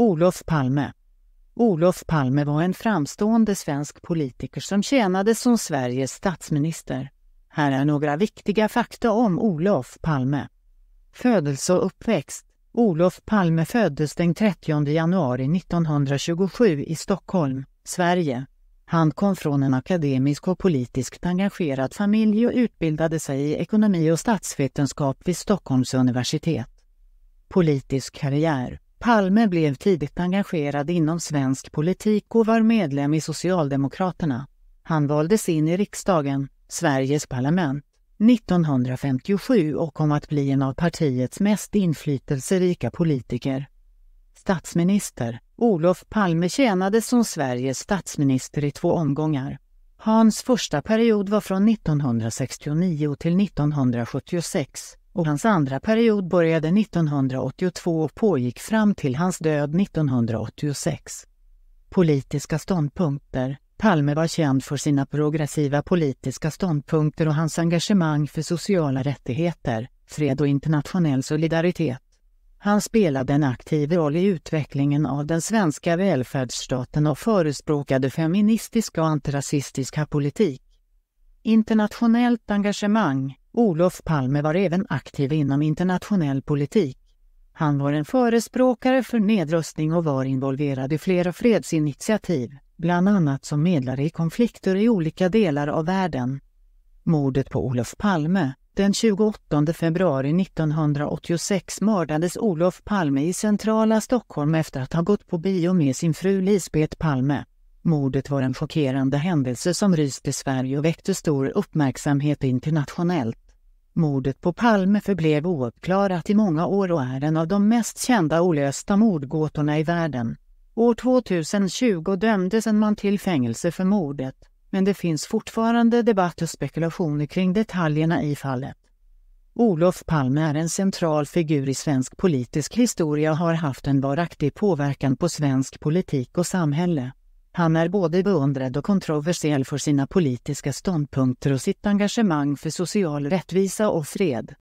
Olof Palme Olof Palme var en framstående svensk politiker som tjänade som Sveriges statsminister. Här är några viktiga fakta om Olof Palme. Födelse och uppväxt Olof Palme föddes den 30 januari 1927 i Stockholm, Sverige. Han kom från en akademisk och politiskt engagerad familj och utbildade sig i ekonomi och statsvetenskap vid Stockholms universitet. Politisk karriär Palme blev tidigt engagerad inom svensk politik och var medlem i Socialdemokraterna. Han valdes in i riksdagen, Sveriges parlament, 1957 och kom att bli en av partiets mest inflytelserika politiker. Statsminister Olof Palme tjänade som Sveriges statsminister i två omgångar. Hans första period var från 1969 till 1976 och hans andra period började 1982 och pågick fram till hans död 1986. Politiska ståndpunkter Palme var känd för sina progressiva politiska ståndpunkter och hans engagemang för sociala rättigheter, fred och internationell solidaritet. Han spelade en aktiv roll i utvecklingen av den svenska välfärdsstaten och förespråkade feministisk och antirasistiska politik. Internationellt engagemang Olof Palme var även aktiv inom internationell politik. Han var en förespråkare för nedrustning och var involverad i flera fredsinitiativ, bland annat som medlare i konflikter i olika delar av världen. Mordet på Olof Palme den 28 februari 1986 mördades Olof Palme i centrala Stockholm efter att ha gått på bio med sin fru Lisbeth Palme. Mordet var en chockerande händelse som ryste Sverige och väckte stor uppmärksamhet internationellt. Mordet på Palme förblev ouppklarat i många år och är en av de mest kända olösta mordgåtorna i världen. År 2020 dömdes en man till fängelse för mordet, men det finns fortfarande debatt och spekulationer kring detaljerna i fallet. Olof Palme är en central figur i svensk politisk historia och har haft en varaktig påverkan på svensk politik och samhälle. Han är både beundrad och kontroversiell för sina politiska ståndpunkter och sitt engagemang för social rättvisa och fred.